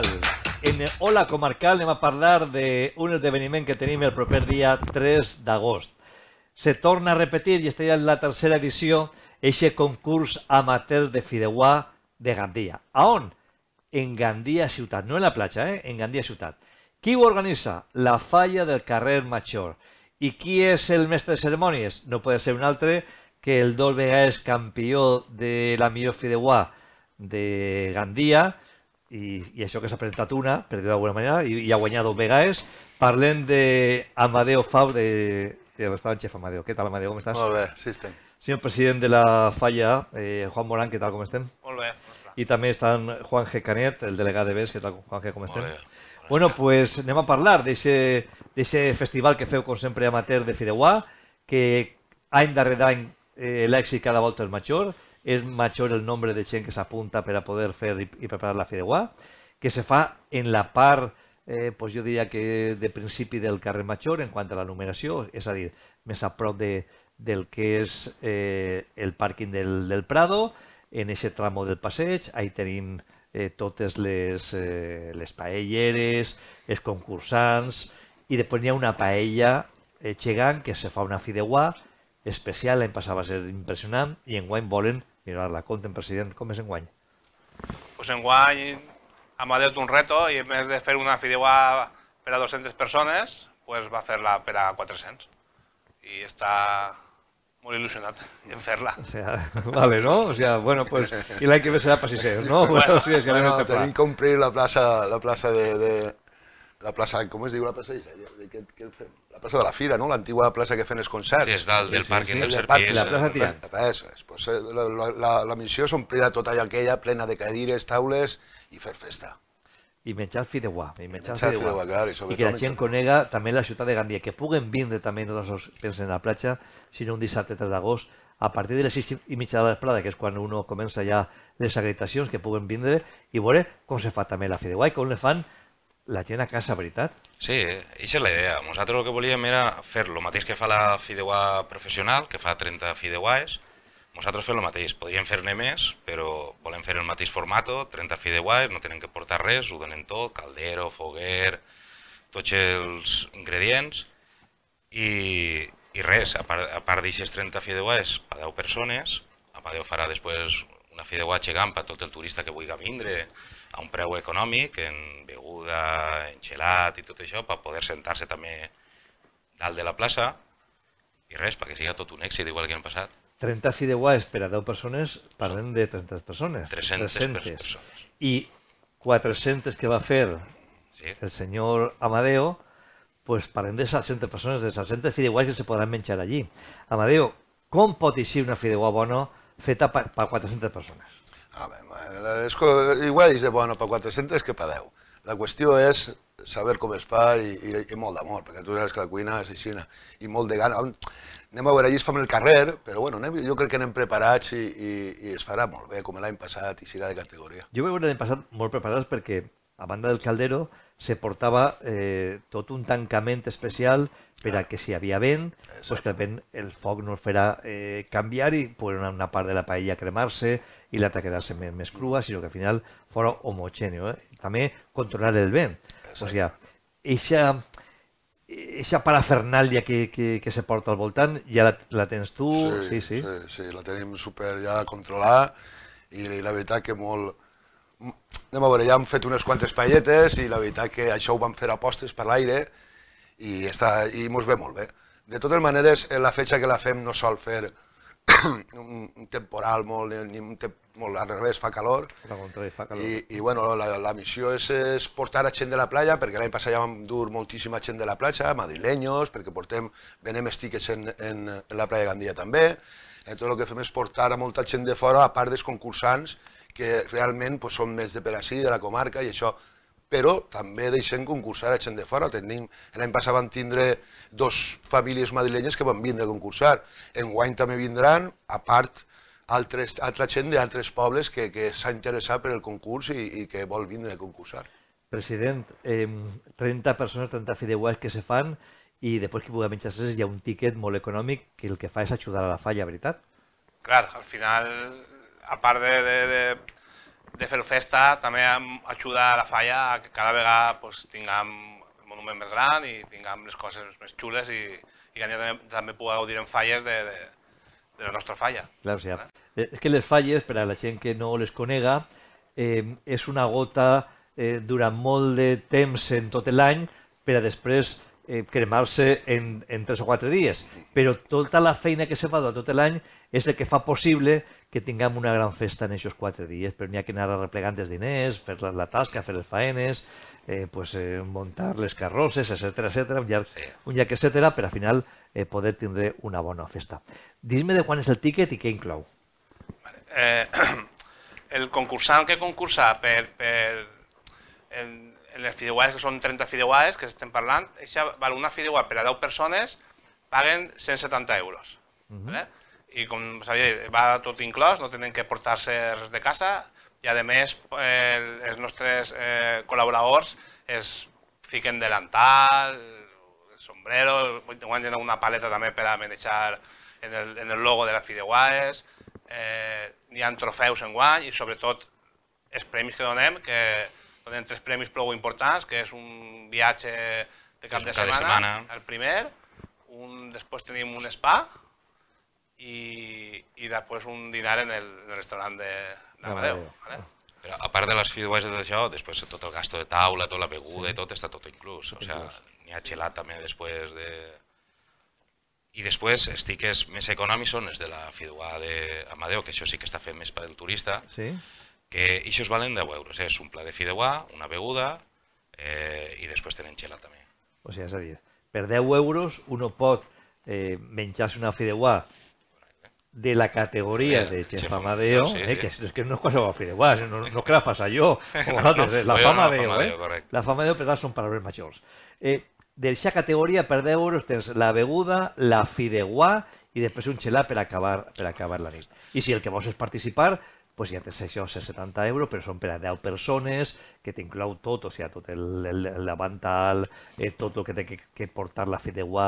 Comarcal. En Hola Comarcal anem a parlar d'un esdeveniment que tenim el proper dia 3 d'agost. Se torna a repetir, i estaria en la tercera edició, eixe concurs amateur de fideuà de Gandia. A on? En Gandia ciutat, no en la platja, eh? en Gandia ciutat. Qui ho organitza? La falla del carrer Major. I qui és el mestre de cerimònies? No pot ser un altre que el dos vegades campió de la millor fideuà de Gandia, i, i això que s'ha presentat una, per dir d'alguna manera, i, i ha guanyat dos vegades. Parlem d'Amadeo Fau, de, estava en Xef Amadeo. Què tal, Amadeo, com estàs? Molt bé, sí estem. Senyor president de la falla, eh, Juan Morán, què tal, com estem? Molt bé. I també estan Juan G. Canet, el delegat de BES, què tal, Juan G., com estem? Molt bé. Bueno, pues anem a parlar d'aquest festival que feu, com sempre, amateur de Fideuà, que any darrere any eh, l'èxit cada volta és major, és major el nombre de gent que s'apunta per a poder fer i, i preparar la fideuà, que se fa en la part, eh, doncs jo diria que de principi del carrer Major en quant a la numeració, és a dir, més a prop de, del que és eh, el pàrquing del, del Prado, en aquest tramo del passeig, ahí tenim eh, totes les, eh, les paelleres, els concursants, i després hi ha una paella eh, gegant que se fa una fideuà especial, l'any passat va ser impressionant i enguany volen mirar-la. Compte, president, com és enguany? Pues enguany amb adeu d'un reto i a més de fer una fideuà per a 200 persones, pues va fer-la per a 400. I està molt il·lusionat en fer-la. O sea, vale, ¿no? O sea, bueno, pues, I l'any que ve serà per 600, ¿no? Bueno, bueno, que bueno tenim que omplir la plaça, la plaça de, de, la plaça, com es diu la plaça? Què, què fem? La plaça de la Fira, no? L'antiga plaça que fem els concerts. Sí, és dalt del sí, pàrquing sí, del Serpies. La plaça Tirant. Això és. Pues, eh, la, la, la, la missió és omplir tota aquella plena de cadires, taules i fer festa. I menjar fideuà. I menjar, menjar fideuà, fideuà clar, i, I que la gent menjar... conega també la ciutat de Gandia, que puguen vindre també no els que pensen a la platja, sinó un dissabte 3 d'agost a partir de les 6 i mitja de la que és quan uno comença ja les acreditacions que puguen vindre i veure com se fa també la fideuà i com le fan la gent a casa, veritat? Sí, això és la idea. Nosaltres el que volíem era fer el mateix que fa la Fideuà professional, que fa 30 Fideuàs, nosaltres fem el mateix. Podríem fer-ne més, però volem fer el mateix format, 30 Fideuàs, no tenen que portar res, ho donen tot, caldero, foguer, tots els ingredients, i, i res, a part, a part d'aixes 30 Fideuàs, a 10 persones, a Amadeu farà després una fi de Watchegan per tot el turista que vulgui vindre a un preu econòmic, en beguda, en gelat i tot això, per poder sentar-se també dalt de la plaça i res, perquè sigui tot un èxit, igual que hem passat. 30 fideuàs per a 10 persones, parlem de 300 persones. 300, 300. persones. I 400 que va fer sí. el senyor Amadeo, pues parlem de 600 persones, de 600 fideuàs que se podran menjar allí. Amadeo, com pot eixir una fideuà bona feta per, per 400 persones. Ah, bé, és, igual és bona per 400 que per 10. La qüestió és saber com es fa i, i, i molt d'amor, perquè tu saps que la cuina és així i molt de gana. Anem a veure, allà es fa el carrer, però bueno, anem, jo crec que anem preparats i, i, i es farà molt bé, com l'any passat, i serà de categoria. Jo veig l'any passat molt preparats perquè a banda del caldero, se portava eh, tot un tancament especial per a que si hi havia vent, pues, que el, vent el foc no el farà eh, canviar i poder una, una part de la paella cremar-se i l'altra quedar-se més, més crua, mm. sinó que al final fora homogèneo. Eh? També controlar el vent. Exacte. O sigui, eixa, eixa parafernàlia que, que, que se porta al voltant, ja la, la tens tu? Sí, sí, sí. sí, sí la tenim super ja controlada i la veritat que molt, anem a veure, ja hem fet unes quantes paelletes i la veritat que això ho vam fer a postres per l'aire i, està, i mos ve molt bé. De totes maneres, eh, la fetge que la fem no sol fer un temporal molt, eh, ni un temp molt al revés, fa calor. Fa calor. I, i bueno, la, la missió és, és portar a gent de la platja, perquè l'any passat ja vam dur moltíssima gent de la platja, madrilenyos, perquè portem, venem estiques en, en, en la platja Gandia també. Eh, tot el que fem és portar a molta gent de fora, a part dels concursants, que realment doncs, són més de per ací, de la comarca i això però també deixem concursar a gent de fora. Tenim, l'any passat vam tindre dos famílies madrilenyes que van vindre a concursar. Enguany també vindran, a part, altres, altra gent d'altres pobles que, que s'ha interessat per el concurs i, i que vol vindre a concursar. President, eh, 30 persones, 30 fideuals que se fan i després que puguem menjar hi ha un tiquet molt econòmic que el que fa és ajudar a la falla, veritat? Clar, al final a part de, de, de, de fer festa, també ajuda a la falla a que cada vegada pues, tinguem el monument més gran i tinguem les coses més xules i, i que també, també pugueu gaudir en falles de, de, de la nostra falla. Clar, o sigui, eh? és que les falles, per a la gent que no les conega, eh, és una gota eh, durant molt de temps en tot l'any per a després eh, cremar-se en, en tres o quatre dies. Però tota la feina que se fa durant tot l'any és el que fa possible que tinguem una gran festa en aquests quatre dies, però n'hi ha que anar arreplegant els diners, fer la, la tasca, fer les faenes, eh, pues, eh, muntar les carrosses, etc etc, un llarg, un llarg etc, per al final eh, poder tindre una bona festa. Dis-me de quan és el tíquet i què inclou. Eh, el concursant que concursa per, per en, en les fideuàs, que són 30 fideuàs que estem parlant, eixa, val una fideuà per a 10 persones, paguen 170 euros. Uh mhm. -huh. ¿vale? i com sabia, va tot inclòs, no tenen que portar-se res de casa i a més eh, els nostres eh, col·laboradors es fiquen delantal, sombrero, guanyen una paleta també per a manejar en el, en el logo de la Fideuades, eh, n'hi ha trofeus en guany i sobretot els premis que donem, que donem tres premis prou importants, que és un viatge de cap, de, cap setmana, de setmana, el primer, un, després tenim un spa, i, i després un dinar en el, en el restaurant de, d'Amadeu. Vale? Però a part de les feedwise i tot això, després tot el gasto de taula, tota la beguda sí. i tot, està tot inclús. O sea, n'hi ha gelat també després de... I després els tiques més econòmics són els de la Fidua de que això sí que està fent més per al turista, sí. que això valen 10 euros. És un pla de Fidua, una beguda eh, i després tenen gelat també. O sigui, és a dir, per 10 euros uno pot eh, menjar-se una Fidua de la categoría de Chef Amadeo, sí, eh, sí. Que, es que no es cosa va a no, no que la fas allò, com no, eh? la fama no, eh? La fama Déu, per tant, són paraules majors. Eh, d'aquesta categoria per 10 euros tens la beguda, la fideuà i després un xelà per acabar, per acabar la nit. I si el que vols és participar, pues ja tens això, 170 euros, però són per a 10 persones, que t'inclou tot, o sigui, tot el, el, l'avantal, eh, tot el que té que, que portar la fideuà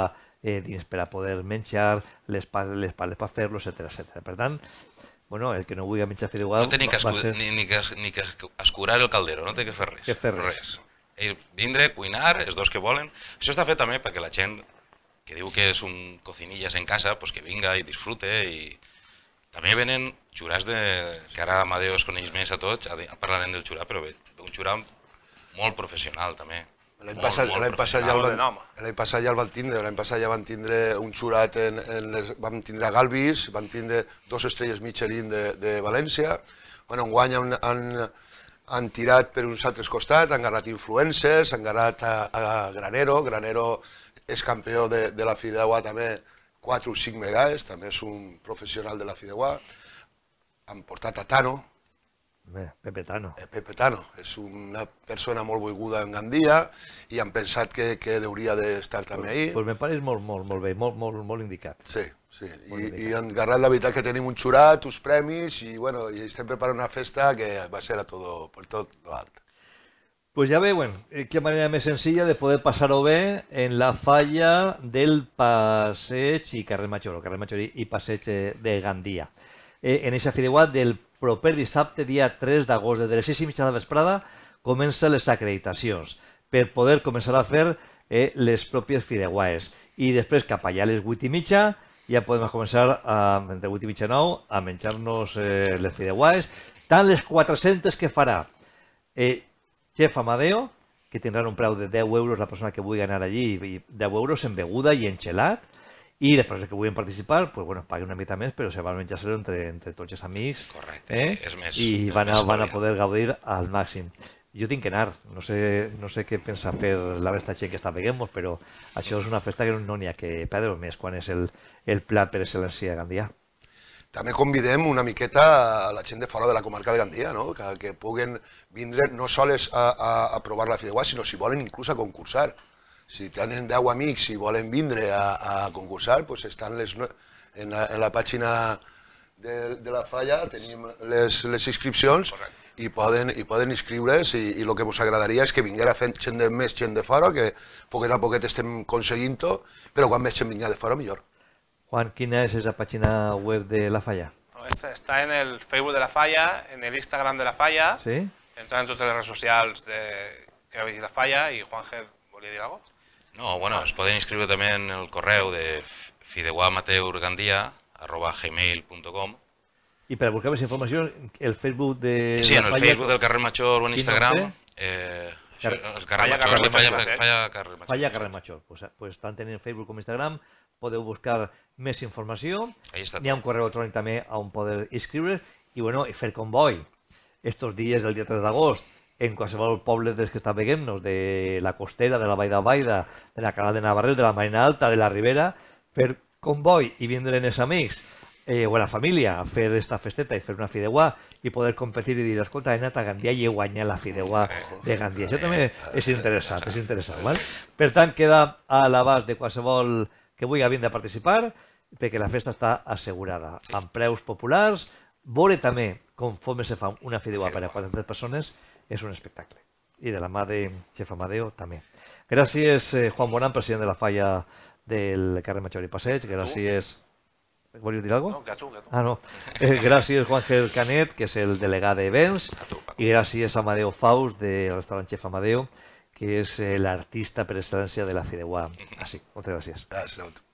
eh, dins per a poder menjar, les, les pales per fer-lo, etc etc. Per tant, bueno, el que no vulgui menjar fideuà... No té ni que, escu... ser... ni, ni, que, ni que escurar el caldero, no té que fer res. Que fer res. res. Ell eh, vindre, cuinar, els dos que volen. Això està fet també perquè la gent que diu que és un cocinillas en casa, pues que vinga i disfrute i, també venen xurars de... que ara es coneix més a tots, parlarem del xurà, però bé, un xurà molt professional també. L'any passat, passat, ja van, passat ja el van tindre, l'any passat ja van tindre un xurat en, en les, vam tindre a Galvis, van tindre dos estrelles Michelin de, de València, bueno, enguany han, han, han tirat per uns altres costats, han agarrat influencers, han agarrat a, a Granero, Granero és campió de, de la Fideuà també 4 o 5 vegades, també és un professional de la Fideuà, han portat a Tano. Pepe Tano. Eh, Pepe Tano, és una persona molt boiguda en Gandia i han pensat que, que hauria d'estar també ahí. Doncs pues me pareix molt, molt, molt bé, molt, molt, molt indicat. Sí, sí. Molt I, indicat. I han garrat la veritat que tenim un xurat, uns premis i, bueno, i estem preparant una festa que va ser a tot, per tot l'alt. Pues ja ve, bueno, eh, que manera més sencilla de poder passar o ve en la falla del passeig y carrer Major, o carrer i passeig de Gandia. Eh, en esa fideuà del proper dissabte, dia 3 d'agost, de les 6 i mitja de la vesprada, comença les acreditacions per poder començar a fer eh, les pròpies fideuàes. I després, cap allà a les 8 i mitja, ja podem començar, a, entre 8 i mitja 9, a menjar-nos eh, les fideuàes, tant les 400 que farà eh, Chef Amadeo, que tindran un preu de 10 euros la persona que vulgui anar allí, i 10 euros en beguda i en gelat, i després persones que vulguin participar, pues, bueno, paguen una mica més, però se van menjar se entre, entre tots els amics. Correcte, eh? és més. I van, a, van a poder gaudir al màxim. Jo tinc que anar, no sé, no sé què pensa fer la resta gent que està veguem però això és una festa que no n'hi ha que perdre més quan és el, el plat per excel·lència gandià. També convidem una miqueta a la gent de fora de la comarca de Gandia, no? que, que puguen vindre no sols a, a, a provar la fideuà, sinó si volen inclús a concursar. Si tenen 10 amics i volen vindre a, a concursar, doncs estan les, en, la, en la pàgina de, de la falla, tenim les, les inscripcions Correcte. i poden, i poden inscriure's i, i el que us agradaria és que vinguera fent gent de més gent de fora, que poquet a poquet estem aconseguint-ho, però quan més gent vingui de fora millor. Juan, ¿quién es esa página web de La Falla? Está en el Facebook de La Falla, en el Instagram de La Falla. Sí. Entran en totes les redes sociales de que veig La Falla i Juan G, volia dir algo? No, bueno, os es inscribir inscriure també en el correu de fideuamateurgandia Y para I per buscar més informació, el Facebook de Sí, en el Facebook del carrer Major o en Instagram. Eh, falla, falla, carrer Major. Falla carrer Major. Pues, pues tant en Facebook com Instagram podeu buscar més informació. Hi ha un correu electrònic també on poder inscriure i, bueno, i fer convoi. Estos dies del dia 3 d'agost, en qualsevol poble dels que està veguem-nos, de la costera, de la Vall de Baida, de la Canal de Navarrel, de la Marina Alta, de la Ribera, fer convoi i vindre en els amics eh, o la família a fer esta festeta i fer una fideuà i poder competir i dir, escolta, he anat a Gandia i he guanyat la fideuà de Gandia. Això també és interessant, és interessant. Val? Per tant, queda a l'abast de qualsevol que vulgui vindre a participar perquè la festa està assegurada, amb preus populars, veure també com Fome se fa una fideuà per a 400 persones és un espectacle. I de la mà de Xef Amadeo també. Gràcies, eh, Juan Bonan, president de la falla del carrer Major i Passeig. Gràcies... Volies dir alguna cosa? No, gato, gato. Ah, no. Eh, gràcies, Juan Gel Canet, que és el delegat d'Events, i gràcies a Amadeo Faust, del restaurant Xef Amadeo, que és eh, l'artista per excel·lència de la Fideuà. Així, ah, sí, moltes gràcies. Gràcies a